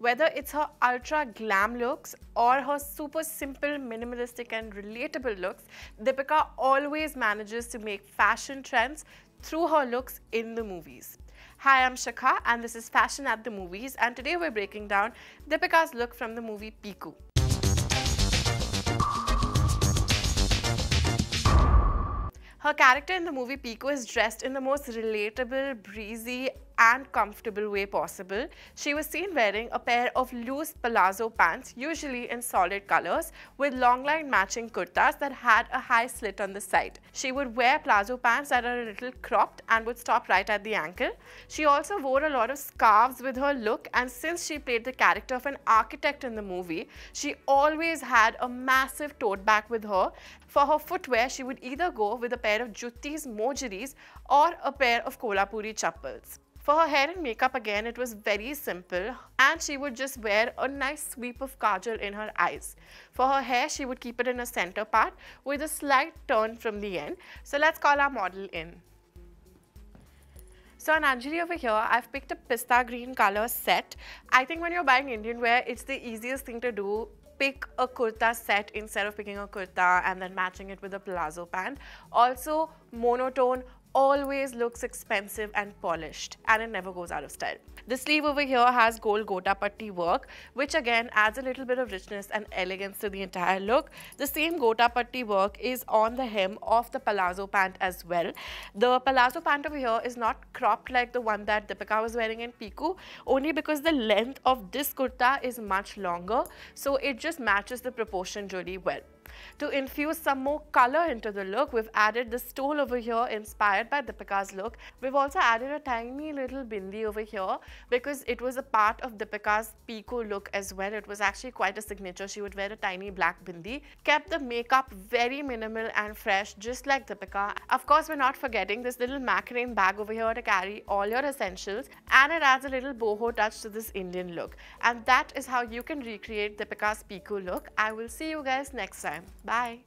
Whether it's her ultra glam looks or her super simple, minimalistic and relatable looks, Deepika always manages to make fashion trends through her looks in the movies. Hi, I'm Shakha and this is Fashion at the Movies and today we're breaking down Deepika's look from the movie Piku. Her character in the movie Pico is dressed in the most relatable, breezy and comfortable way possible. She was seen wearing a pair of loose palazzo pants, usually in solid colors, with long line matching kurtas that had a high slit on the side. She would wear palazzo pants that are a little cropped and would stop right at the ankle. She also wore a lot of scarves with her look and since she played the character of an architect in the movie, she always had a massive tote bag with her. For her footwear, she would either go with a pair of juttis mojiris or a pair of kolapuri chappals. For her hair and makeup again, it was very simple and she would just wear a nice sweep of kajal in her eyes. For her hair, she would keep it in a center part with a slight turn from the end. So let's call our model in. So on Anjali over here, I've picked a pista green color set. I think when you're buying Indian wear, it's the easiest thing to do pick a kurta set instead of picking a kurta and then matching it with a palazzo pant. Also, monotone always looks expensive and polished and it never goes out of style. The sleeve over here has gold gota patti work which again adds a little bit of richness and elegance to the entire look. The same gota patti work is on the hem of the palazzo pant as well. The palazzo pant over here is not cropped like the one that Deepika was wearing in Piku only because the length of this kurta is much longer so it just matches the proportion really well. To infuse some more color into the look, we've added the stole over here inspired set by Dipika's look. We've also added a tiny little bindi over here because it was a part of Dipika's Pico look as well. It was actually quite a signature. She would wear a tiny black bindi. Kept the makeup very minimal and fresh just like Dipika. Of course, we're not forgetting this little macrame bag over here to carry all your essentials and it adds a little boho touch to this Indian look. And that is how you can recreate Dipika's Pico look. I will see you guys next time. Bye.